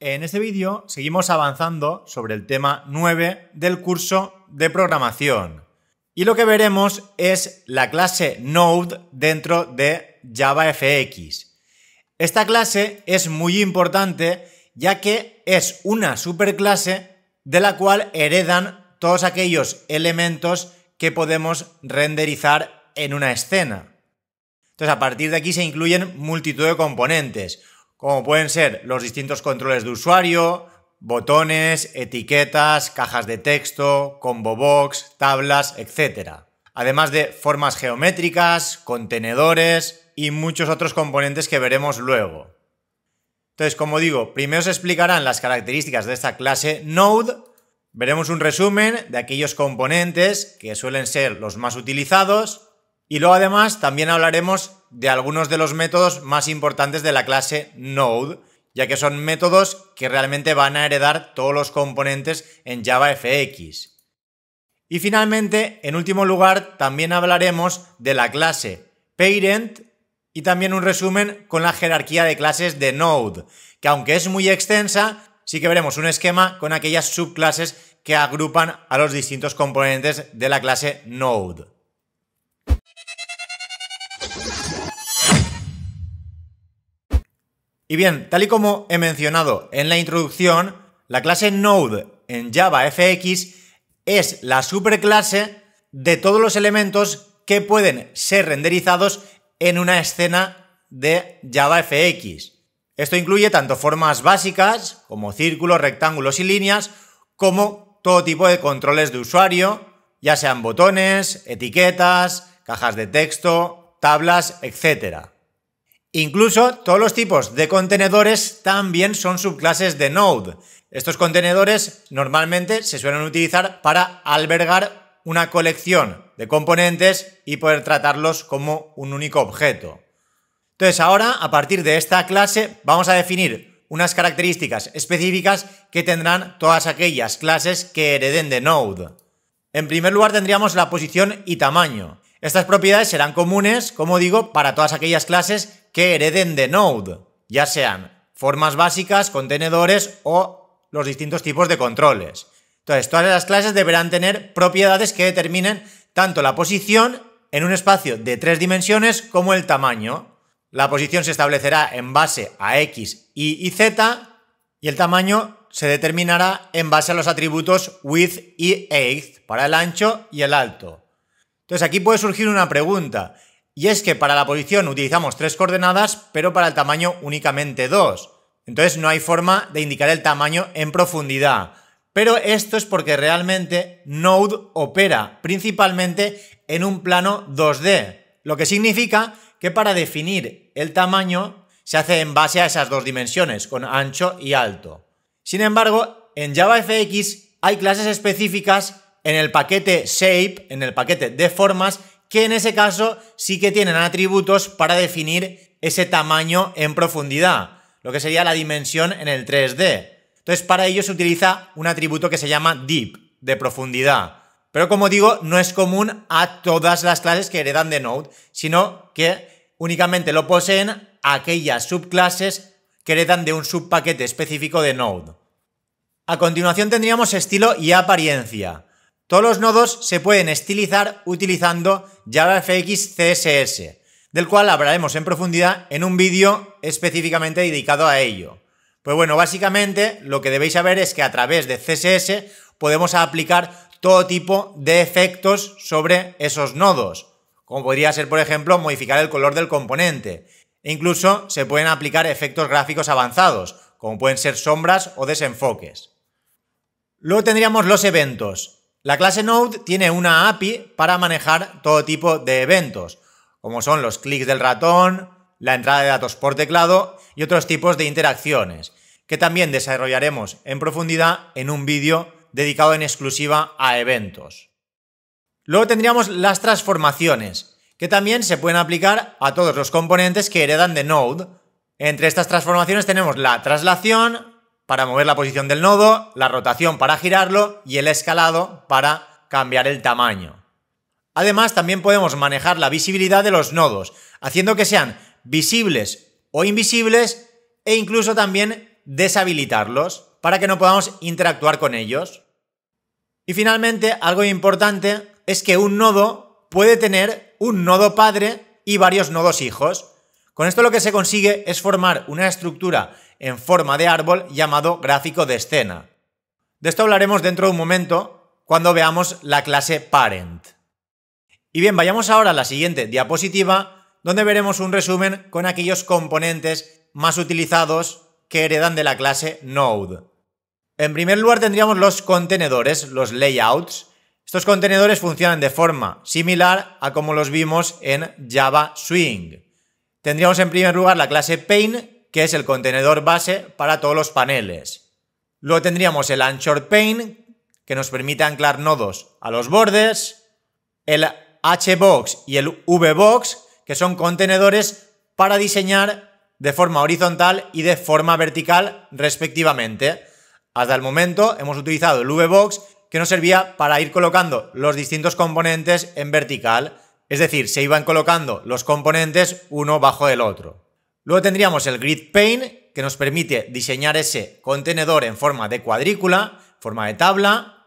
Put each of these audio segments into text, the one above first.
En este vídeo seguimos avanzando sobre el tema 9 del curso de programación. Y lo que veremos es la clase Node dentro de JavaFX. Esta clase es muy importante ya que es una superclase de la cual heredan todos aquellos elementos que podemos renderizar en una escena. Entonces, a partir de aquí se incluyen multitud de componentes como pueden ser los distintos controles de usuario, botones, etiquetas, cajas de texto, combo box, tablas, etc. Además de formas geométricas, contenedores y muchos otros componentes que veremos luego. Entonces, como digo, primero se explicarán las características de esta clase Node, veremos un resumen de aquellos componentes que suelen ser los más utilizados y luego además también hablaremos de algunos de los métodos más importantes de la clase Node, ya que son métodos que realmente van a heredar todos los componentes en JavaFX. Y finalmente, en último lugar, también hablaremos de la clase Parent y también un resumen con la jerarquía de clases de Node, que aunque es muy extensa, sí que veremos un esquema con aquellas subclases que agrupan a los distintos componentes de la clase Node. Y bien, tal y como he mencionado en la introducción, la clase Node en JavaFX es la superclase de todos los elementos que pueden ser renderizados en una escena de JavaFX. Esto incluye tanto formas básicas como círculos, rectángulos y líneas, como todo tipo de controles de usuario, ya sean botones, etiquetas, cajas de texto, tablas, etc. Incluso todos los tipos de contenedores también son subclases de Node. Estos contenedores normalmente se suelen utilizar para albergar una colección de componentes y poder tratarlos como un único objeto. Entonces ahora, a partir de esta clase, vamos a definir unas características específicas que tendrán todas aquellas clases que hereden de Node. En primer lugar tendríamos la posición y tamaño. Estas propiedades serán comunes, como digo, para todas aquellas clases que hereden de Node, ya sean formas básicas, contenedores o los distintos tipos de controles. Entonces, todas las clases deberán tener propiedades que determinen tanto la posición en un espacio de tres dimensiones como el tamaño. La posición se establecerá en base a X, Y y Z y el tamaño se determinará en base a los atributos width y height para el ancho y el alto. Entonces aquí puede surgir una pregunta, y es que para la posición utilizamos tres coordenadas, pero para el tamaño únicamente dos. Entonces no hay forma de indicar el tamaño en profundidad. Pero esto es porque realmente Node opera principalmente en un plano 2D, lo que significa que para definir el tamaño se hace en base a esas dos dimensiones, con ancho y alto. Sin embargo, en JavaFX hay clases específicas en el paquete shape, en el paquete de formas, que en ese caso sí que tienen atributos para definir ese tamaño en profundidad, lo que sería la dimensión en el 3D. Entonces para ello se utiliza un atributo que se llama deep, de profundidad. Pero como digo, no es común a todas las clases que heredan de Node, sino que únicamente lo poseen aquellas subclases que heredan de un subpaquete específico de Node. A continuación tendríamos estilo y apariencia. Todos los nodos se pueden estilizar utilizando JavaFX CSS, del cual hablaremos en profundidad en un vídeo específicamente dedicado a ello. Pues bueno, básicamente lo que debéis saber es que a través de CSS podemos aplicar todo tipo de efectos sobre esos nodos, como podría ser, por ejemplo, modificar el color del componente. E incluso se pueden aplicar efectos gráficos avanzados, como pueden ser sombras o desenfoques. Luego tendríamos los eventos. La clase Node tiene una API para manejar todo tipo de eventos, como son los clics del ratón, la entrada de datos por teclado y otros tipos de interacciones, que también desarrollaremos en profundidad en un vídeo dedicado en exclusiva a eventos. Luego tendríamos las transformaciones, que también se pueden aplicar a todos los componentes que heredan de Node. Entre estas transformaciones tenemos la traslación, para mover la posición del nodo, la rotación para girarlo y el escalado para cambiar el tamaño. Además, también podemos manejar la visibilidad de los nodos, haciendo que sean visibles o invisibles e incluso también deshabilitarlos para que no podamos interactuar con ellos. Y finalmente, algo importante es que un nodo puede tener un nodo padre y varios nodos hijos. Con esto lo que se consigue es formar una estructura en forma de árbol llamado gráfico de escena. De esto hablaremos dentro de un momento cuando veamos la clase parent. Y bien, vayamos ahora a la siguiente diapositiva donde veremos un resumen con aquellos componentes más utilizados que heredan de la clase node. En primer lugar tendríamos los contenedores, los layouts. Estos contenedores funcionan de forma similar a como los vimos en Java Swing. Tendríamos en primer lugar la clase pane, que es el contenedor base para todos los paneles. Luego tendríamos el anchor pane, que nos permite anclar nodos a los bordes. El hbox y el vbox, que son contenedores para diseñar de forma horizontal y de forma vertical respectivamente. Hasta el momento hemos utilizado el vbox que nos servía para ir colocando los distintos componentes en vertical. Es decir, se iban colocando los componentes uno bajo el otro. Luego tendríamos el grid pane, que nos permite diseñar ese contenedor en forma de cuadrícula, forma de tabla.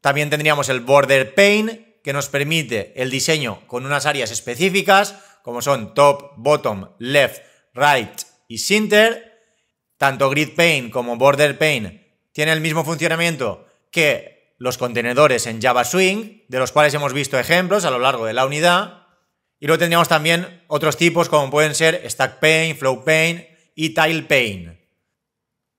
También tendríamos el border pane, que nos permite el diseño con unas áreas específicas, como son top, bottom, left, right y center. Tanto grid pane como border pane tienen el mismo funcionamiento que los contenedores en Java Swing, de los cuales hemos visto ejemplos a lo largo de la unidad. Y luego tendríamos también otros tipos como pueden ser StackPane, FlowPane y TilePane.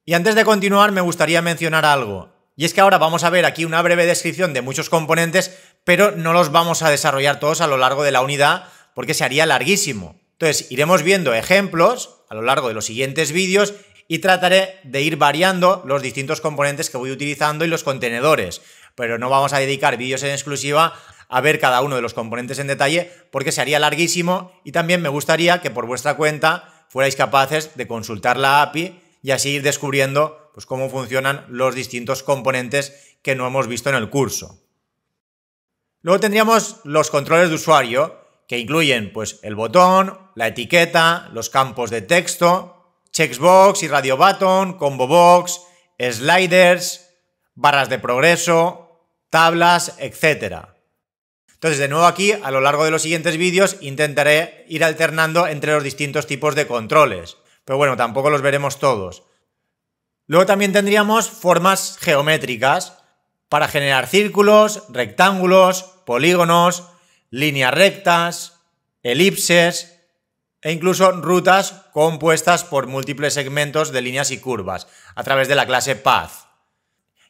Y antes de continuar me gustaría mencionar algo. Y es que ahora vamos a ver aquí una breve descripción de muchos componentes, pero no los vamos a desarrollar todos a lo largo de la unidad porque se haría larguísimo. Entonces iremos viendo ejemplos a lo largo de los siguientes vídeos y trataré de ir variando los distintos componentes que voy utilizando y los contenedores. Pero no vamos a dedicar vídeos en exclusiva a ver cada uno de los componentes en detalle porque se haría larguísimo y también me gustaría que por vuestra cuenta fuerais capaces de consultar la API y así ir descubriendo pues, cómo funcionan los distintos componentes que no hemos visto en el curso. Luego tendríamos los controles de usuario que incluyen pues, el botón, la etiqueta, los campos de texto, Xbox y Radio Button, Combo Box, sliders, barras de progreso, tablas, etc. Entonces, de nuevo aquí, a lo largo de los siguientes vídeos, intentaré ir alternando entre los distintos tipos de controles. Pero bueno, tampoco los veremos todos. Luego también tendríamos formas geométricas para generar círculos, rectángulos, polígonos, líneas rectas, elipses, e incluso rutas compuestas por múltiples segmentos de líneas y curvas, a través de la clase Path.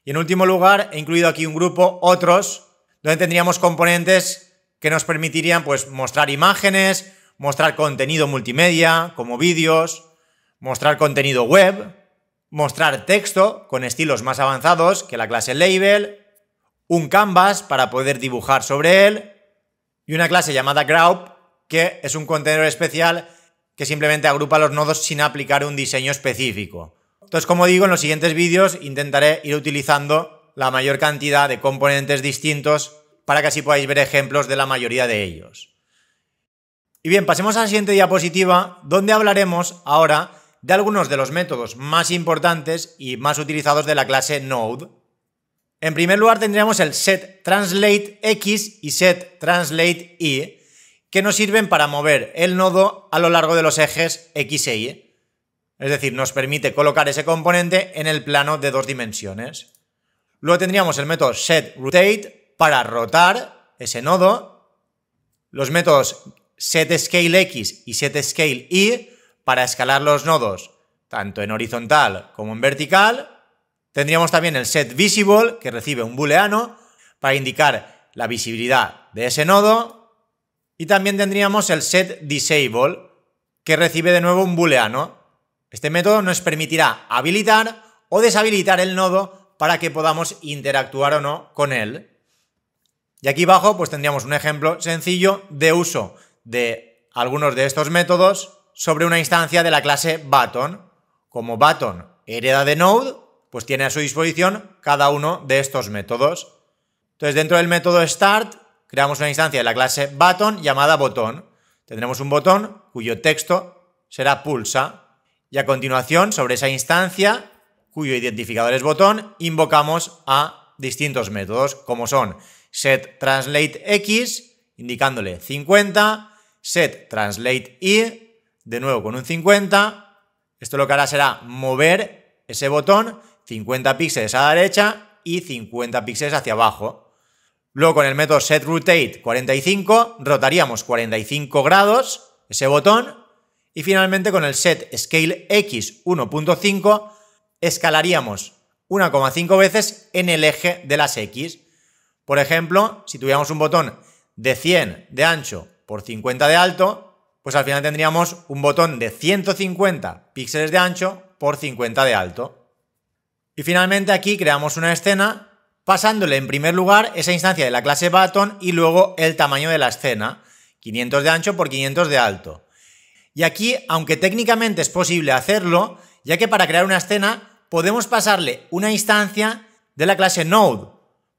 Y en último lugar, he incluido aquí un grupo Otros, donde tendríamos componentes que nos permitirían pues, mostrar imágenes, mostrar contenido multimedia, como vídeos, mostrar contenido web, mostrar texto con estilos más avanzados que la clase Label, un canvas para poder dibujar sobre él, y una clase llamada Group que es un contenedor especial que simplemente agrupa los nodos sin aplicar un diseño específico. Entonces, como digo, en los siguientes vídeos intentaré ir utilizando la mayor cantidad de componentes distintos para que así podáis ver ejemplos de la mayoría de ellos. Y bien, pasemos a la siguiente diapositiva, donde hablaremos ahora de algunos de los métodos más importantes y más utilizados de la clase Node. En primer lugar tendríamos el setTranslateX y setTranslateY que nos sirven para mover el nodo a lo largo de los ejes X e Y. Es decir, nos permite colocar ese componente en el plano de dos dimensiones. Luego tendríamos el método setRotate para rotar ese nodo. Los métodos setScaleX y setScaleY para escalar los nodos tanto en horizontal como en vertical. Tendríamos también el setVisible que recibe un booleano para indicar la visibilidad de ese nodo y también tendríamos el set disable, que recibe de nuevo un booleano. Este método nos permitirá habilitar o deshabilitar el nodo para que podamos interactuar o no con él. Y aquí abajo pues tendríamos un ejemplo sencillo de uso de algunos de estos métodos sobre una instancia de la clase button. Como button hereda de node, pues tiene a su disposición cada uno de estos métodos. Entonces dentro del método start creamos una instancia de la clase button llamada botón. Tendremos un botón cuyo texto será pulsa y a continuación sobre esa instancia cuyo identificador es botón invocamos a distintos métodos como son setTranslateX indicándole 50, setTranslateY de nuevo con un 50. Esto lo que hará será mover ese botón 50 píxeles a la derecha y 50 píxeles hacia abajo. Luego con el método set 45 rotaríamos 45 grados ese botón y finalmente con el setScaleX 1.5 escalaríamos 1,5 veces en el eje de las x. Por ejemplo, si tuviéramos un botón de 100 de ancho por 50 de alto, pues al final tendríamos un botón de 150 píxeles de ancho por 50 de alto. Y finalmente aquí creamos una escena pasándole en primer lugar esa instancia de la clase Button y luego el tamaño de la escena, 500 de ancho por 500 de alto. Y aquí, aunque técnicamente es posible hacerlo, ya que para crear una escena podemos pasarle una instancia de la clase Node.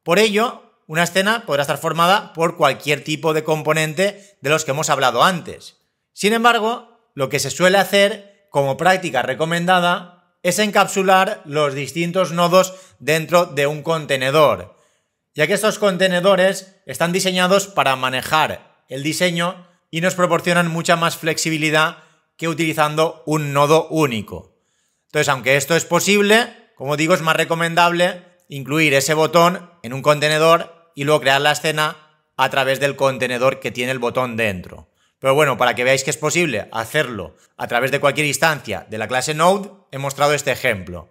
Por ello, una escena podrá estar formada por cualquier tipo de componente de los que hemos hablado antes. Sin embargo, lo que se suele hacer como práctica recomendada es encapsular los distintos nodos dentro de un contenedor, ya que estos contenedores están diseñados para manejar el diseño y nos proporcionan mucha más flexibilidad que utilizando un nodo único. Entonces, aunque esto es posible, como digo, es más recomendable incluir ese botón en un contenedor y luego crear la escena a través del contenedor que tiene el botón dentro. Pero bueno, para que veáis que es posible hacerlo a través de cualquier instancia de la clase Node, he mostrado este ejemplo.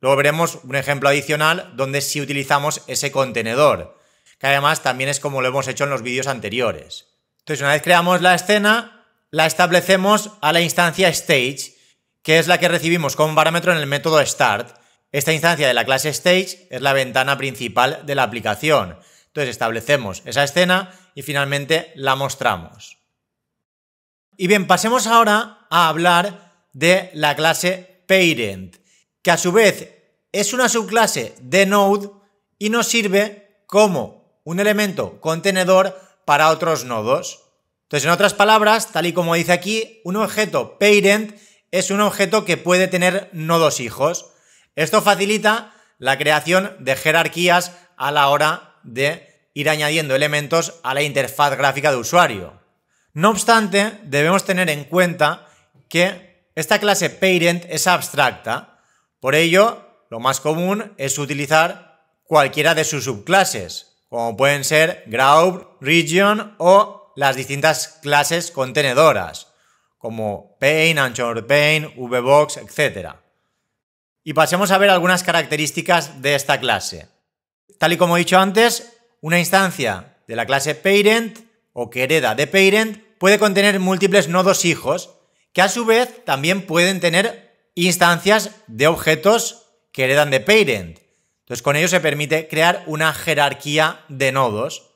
Luego veremos un ejemplo adicional donde sí utilizamos ese contenedor, que además también es como lo hemos hecho en los vídeos anteriores. Entonces, una vez creamos la escena, la establecemos a la instancia stage, que es la que recibimos como parámetro en el método start. Esta instancia de la clase stage es la ventana principal de la aplicación. Entonces establecemos esa escena y finalmente la mostramos. Y bien, pasemos ahora a hablar de la clase parent, que a su vez es una subclase de Node y nos sirve como un elemento contenedor para otros nodos. Entonces, en otras palabras, tal y como dice aquí, un objeto parent es un objeto que puede tener nodos hijos. Esto facilita la creación de jerarquías a la hora de ir añadiendo elementos a la interfaz gráfica de usuario. No obstante, debemos tener en cuenta que esta clase parent es abstracta. Por ello, lo más común es utilizar cualquiera de sus subclases, como pueden ser Grau, Region o las distintas clases contenedoras, como Pain, Anchor Pain, VBox, etc. Y pasemos a ver algunas características de esta clase. Tal y como he dicho antes, una instancia de la clase parent o que hereda de parent puede contener múltiples nodos hijos, que a su vez también pueden tener instancias de objetos que heredan de parent. Entonces, con ello se permite crear una jerarquía de nodos.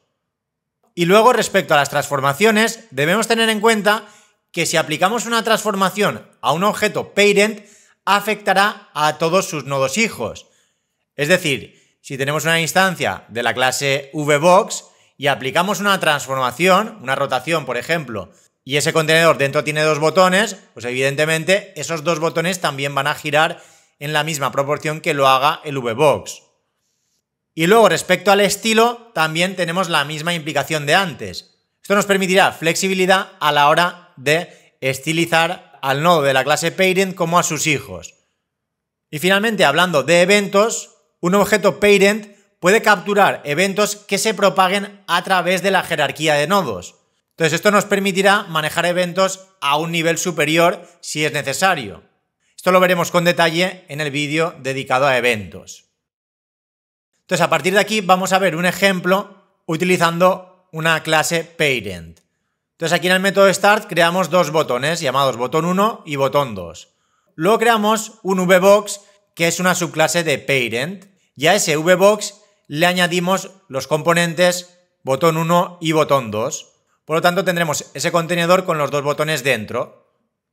Y luego, respecto a las transformaciones, debemos tener en cuenta que si aplicamos una transformación a un objeto parent, afectará a todos sus nodos hijos. Es decir, si tenemos una instancia de la clase VBox, y aplicamos una transformación, una rotación, por ejemplo, y ese contenedor dentro tiene dos botones, pues evidentemente esos dos botones también van a girar en la misma proporción que lo haga el VBox. Y luego respecto al estilo, también tenemos la misma implicación de antes. Esto nos permitirá flexibilidad a la hora de estilizar al nodo de la clase parent como a sus hijos. Y finalmente, hablando de eventos, un objeto parent puede capturar eventos que se propaguen a través de la jerarquía de nodos. Entonces esto nos permitirá manejar eventos a un nivel superior si es necesario. Esto lo veremos con detalle en el vídeo dedicado a eventos. Entonces a partir de aquí vamos a ver un ejemplo utilizando una clase parent. Entonces aquí en el método start creamos dos botones llamados botón 1 y botón 2. Luego creamos un vbox que es una subclase de parent Ya ese vbox le añadimos los componentes botón 1 y botón 2. Por lo tanto, tendremos ese contenedor con los dos botones dentro.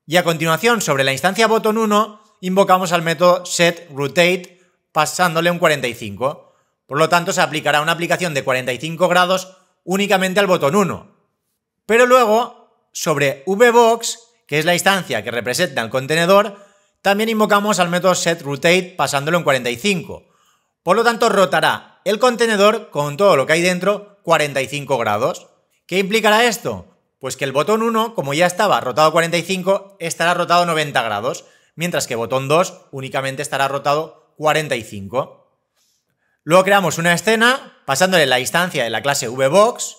Y a continuación, sobre la instancia botón 1, invocamos al método setRotate pasándole un 45. Por lo tanto, se aplicará una aplicación de 45 grados únicamente al botón 1. Pero luego, sobre VBox, que es la instancia que representa el contenedor, también invocamos al método setRotate pasándole un 45. Por lo tanto, rotará el contenedor con todo lo que hay dentro 45 grados. ¿Qué implicará esto? Pues que el botón 1, como ya estaba rotado 45, estará rotado 90 grados, mientras que botón 2 únicamente estará rotado 45. Luego creamos una escena pasándole la distancia de la clase VBox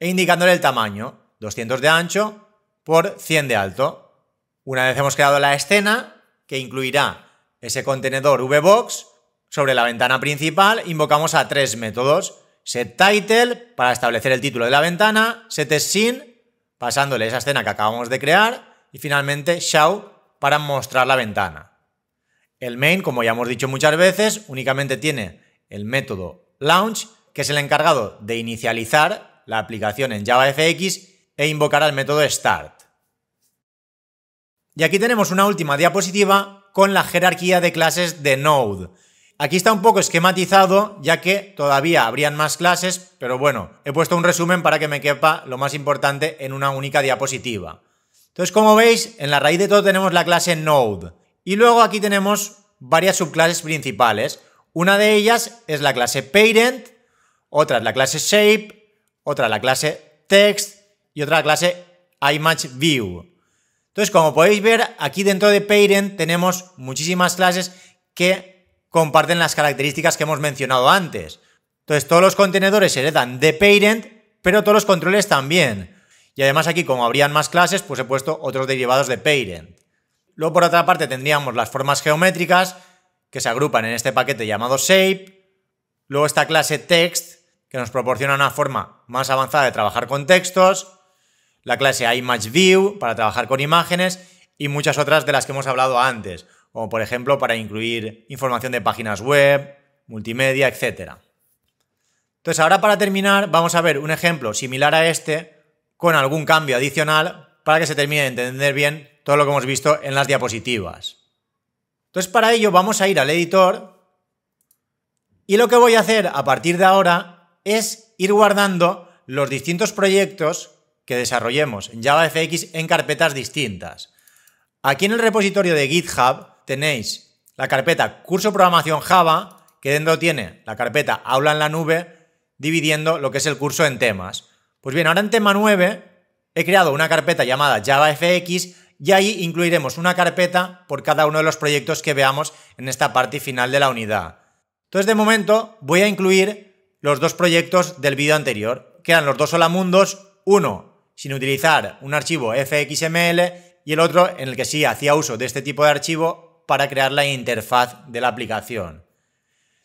e indicándole el tamaño, 200 de ancho por 100 de alto. Una vez hemos creado la escena, que incluirá ese contenedor VBox, sobre la ventana principal, invocamos a tres métodos. SetTitle para establecer el título de la ventana, SetScene pasándole esa escena que acabamos de crear y finalmente Show para mostrar la ventana. El main, como ya hemos dicho muchas veces, únicamente tiene el método launch, que es el encargado de inicializar la aplicación en JavaFX e invocar al método start. Y aquí tenemos una última diapositiva con la jerarquía de clases de Node. Aquí está un poco esquematizado, ya que todavía habrían más clases, pero bueno, he puesto un resumen para que me quepa lo más importante en una única diapositiva. Entonces, como veis, en la raíz de todo tenemos la clase Node. Y luego aquí tenemos varias subclases principales. Una de ellas es la clase Parent, otra es la clase Shape, otra la clase Text y otra la clase ImageView. Entonces, como podéis ver, aquí dentro de Parent tenemos muchísimas clases que comparten las características que hemos mencionado antes. Entonces todos los contenedores heredan de parent, pero todos los controles también. Y además aquí, como habrían más clases, pues he puesto otros derivados de parent. Luego, por otra parte, tendríamos las formas geométricas, que se agrupan en este paquete llamado shape. Luego esta clase text, que nos proporciona una forma más avanzada de trabajar con textos. La clase iMageView, para trabajar con imágenes. Y muchas otras de las que hemos hablado antes como por ejemplo para incluir información de páginas web, multimedia, etc. Entonces ahora para terminar vamos a ver un ejemplo similar a este con algún cambio adicional para que se termine de entender bien todo lo que hemos visto en las diapositivas. Entonces para ello vamos a ir al editor y lo que voy a hacer a partir de ahora es ir guardando los distintos proyectos que desarrollemos en JavaFX en carpetas distintas. Aquí en el repositorio de GitHub tenéis la carpeta curso programación Java, que dentro tiene la carpeta aula en la nube, dividiendo lo que es el curso en temas. Pues bien, ahora en tema 9 he creado una carpeta llamada JavaFX y ahí incluiremos una carpeta por cada uno de los proyectos que veamos en esta parte final de la unidad. Entonces, de momento, voy a incluir los dos proyectos del vídeo anterior, que eran los dos mundos uno sin utilizar un archivo FXML y el otro en el que sí hacía uso de este tipo de archivo para crear la interfaz de la aplicación.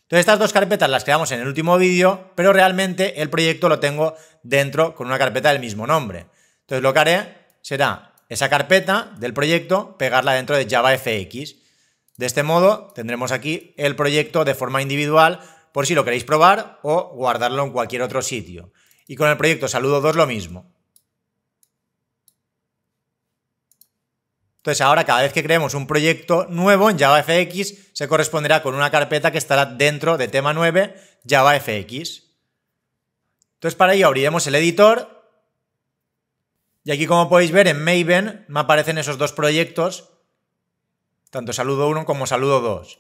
Entonces estas dos carpetas las creamos en el último vídeo, pero realmente el proyecto lo tengo dentro con una carpeta del mismo nombre. Entonces lo que haré será esa carpeta del proyecto pegarla dentro de JavaFX. De este modo tendremos aquí el proyecto de forma individual por si lo queréis probar o guardarlo en cualquier otro sitio. Y con el proyecto Saludo 2 lo mismo. Entonces ahora cada vez que creemos un proyecto nuevo en JavaFX se corresponderá con una carpeta que estará dentro de tema 9 JavaFX. Entonces para ello abriremos el editor y aquí como podéis ver en Maven me aparecen esos dos proyectos, tanto saludo 1 como saludo 2.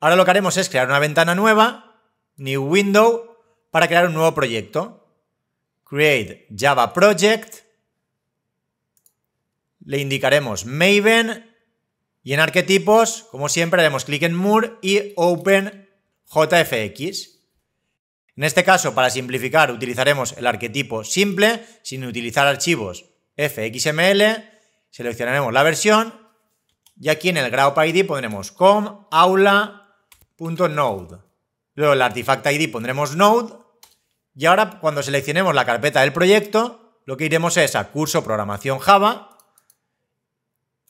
Ahora lo que haremos es crear una ventana nueva, New Window, para crear un nuevo proyecto. Create Java Project le indicaremos Maven y en arquetipos, como siempre, haremos clic en Moore y Open JFX. En este caso, para simplificar, utilizaremos el arquetipo simple sin utilizar archivos FXML, seleccionaremos la versión y aquí en el graup ID pondremos com aula.node. Luego el artifact ID pondremos node y ahora cuando seleccionemos la carpeta del proyecto, lo que iremos es a curso programación Java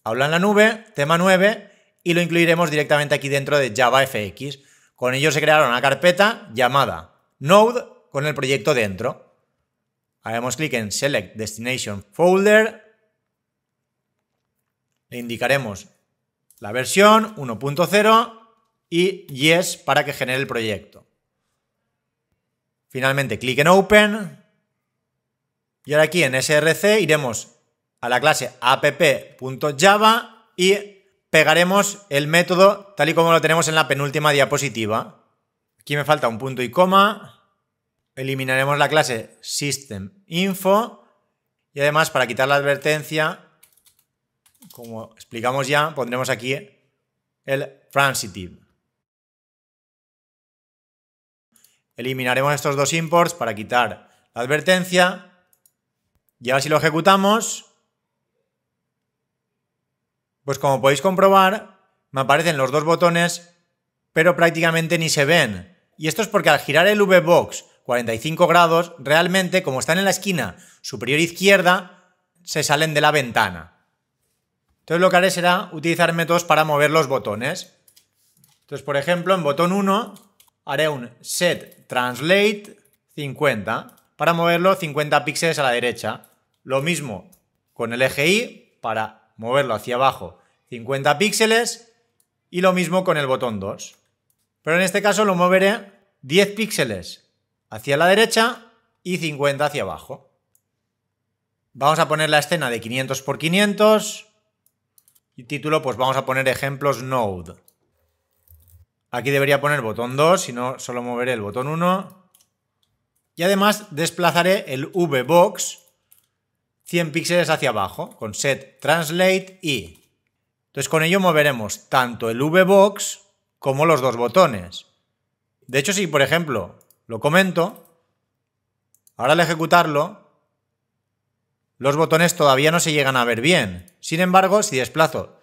Habla en la nube, tema 9, y lo incluiremos directamente aquí dentro de JavaFX. Con ello se creará una carpeta llamada Node con el proyecto dentro. Haremos clic en Select Destination Folder. Le indicaremos la versión 1.0 y Yes para que genere el proyecto. Finalmente, clic en Open. Y ahora aquí en SRC iremos a la clase app.java y pegaremos el método tal y como lo tenemos en la penúltima diapositiva. Aquí me falta un punto y coma. Eliminaremos la clase system.info y además para quitar la advertencia, como explicamos ya, pondremos aquí el transitive. Eliminaremos estos dos imports para quitar la advertencia. Y ahora si lo ejecutamos, pues como podéis comprobar, me aparecen los dos botones, pero prácticamente ni se ven. Y esto es porque al girar el V-Box 45 grados, realmente, como están en la esquina superior izquierda, se salen de la ventana. Entonces lo que haré será utilizar métodos para mover los botones. Entonces, por ejemplo, en botón 1 haré un set translate 50 para moverlo 50 píxeles a la derecha. Lo mismo con el eje Y para moverlo hacia abajo 50 píxeles y lo mismo con el botón 2. Pero en este caso lo moveré 10 píxeles hacia la derecha y 50 hacia abajo. Vamos a poner la escena de 500 por 500 y título pues vamos a poner ejemplos Node. Aquí debería poner botón 2, si no solo moveré el botón 1. Y además desplazaré el VBox 100 píxeles hacia abajo con set translate y. Entonces con ello moveremos tanto el VBox como los dos botones. De hecho, si por ejemplo lo comento, ahora al ejecutarlo, los botones todavía no se llegan a ver bien. Sin embargo, si desplazo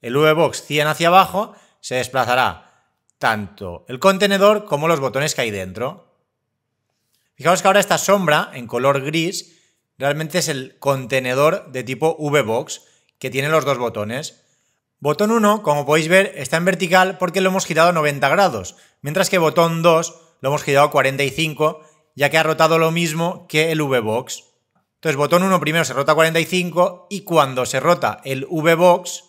el VBox 100 hacia abajo, se desplazará tanto el contenedor como los botones que hay dentro. Fijaos que ahora esta sombra en color gris realmente es el contenedor de tipo V-Box que tiene los dos botones. Botón 1, como podéis ver, está en vertical porque lo hemos girado 90 grados, mientras que botón 2 lo hemos girado 45, ya que ha rotado lo mismo que el V-Box. Entonces, botón 1 primero se rota 45 y cuando se rota el V-Box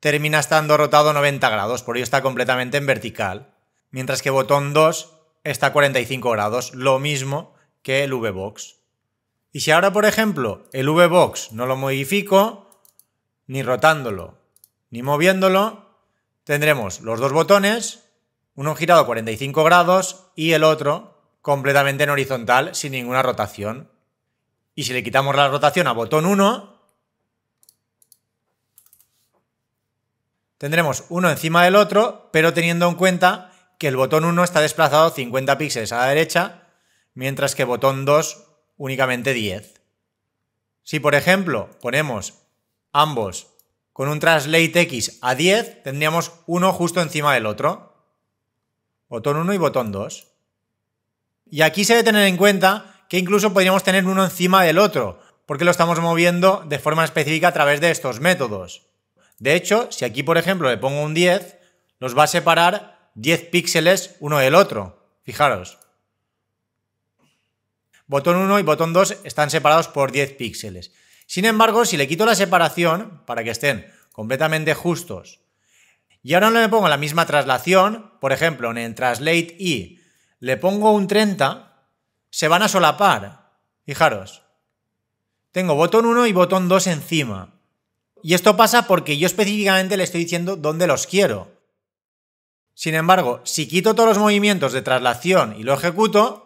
termina estando rotado 90 grados, por ello está completamente en vertical, mientras que botón 2 está a 45 grados, lo mismo que el V-Box. Y si ahora, por ejemplo, el VBox no lo modifico, ni rotándolo, ni moviéndolo, tendremos los dos botones, uno girado 45 grados y el otro completamente en horizontal sin ninguna rotación. Y si le quitamos la rotación a botón 1, tendremos uno encima del otro, pero teniendo en cuenta que el botón 1 está desplazado 50 píxeles a la derecha, mientras que botón 2 únicamente 10. Si, por ejemplo, ponemos ambos con un translate X a 10, tendríamos uno justo encima del otro. Botón 1 y botón 2. Y aquí se debe tener en cuenta que incluso podríamos tener uno encima del otro, porque lo estamos moviendo de forma específica a través de estos métodos. De hecho, si aquí, por ejemplo, le pongo un 10, nos va a separar 10 píxeles uno del otro. Fijaros. Botón 1 y botón 2 están separados por 10 píxeles. Sin embargo, si le quito la separación, para que estén completamente justos, y ahora no le pongo la misma traslación, por ejemplo, en translate y le pongo un 30, se van a solapar. Fijaros. Tengo botón 1 y botón 2 encima. Y esto pasa porque yo específicamente le estoy diciendo dónde los quiero. Sin embargo, si quito todos los movimientos de traslación y lo ejecuto,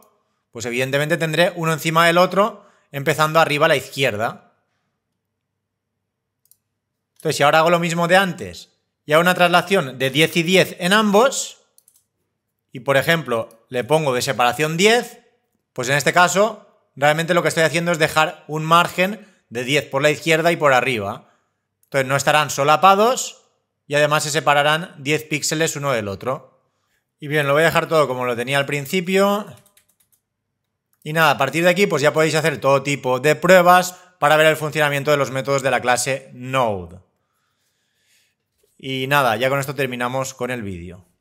pues evidentemente tendré uno encima del otro, empezando arriba a la izquierda. Entonces, si ahora hago lo mismo de antes y hago una traslación de 10 y 10 en ambos, y por ejemplo le pongo de separación 10, pues en este caso realmente lo que estoy haciendo es dejar un margen de 10 por la izquierda y por arriba. Entonces no estarán solapados y además se separarán 10 píxeles uno del otro. Y bien, lo voy a dejar todo como lo tenía al principio. Y nada, a partir de aquí pues ya podéis hacer todo tipo de pruebas para ver el funcionamiento de los métodos de la clase Node. Y nada, ya con esto terminamos con el vídeo.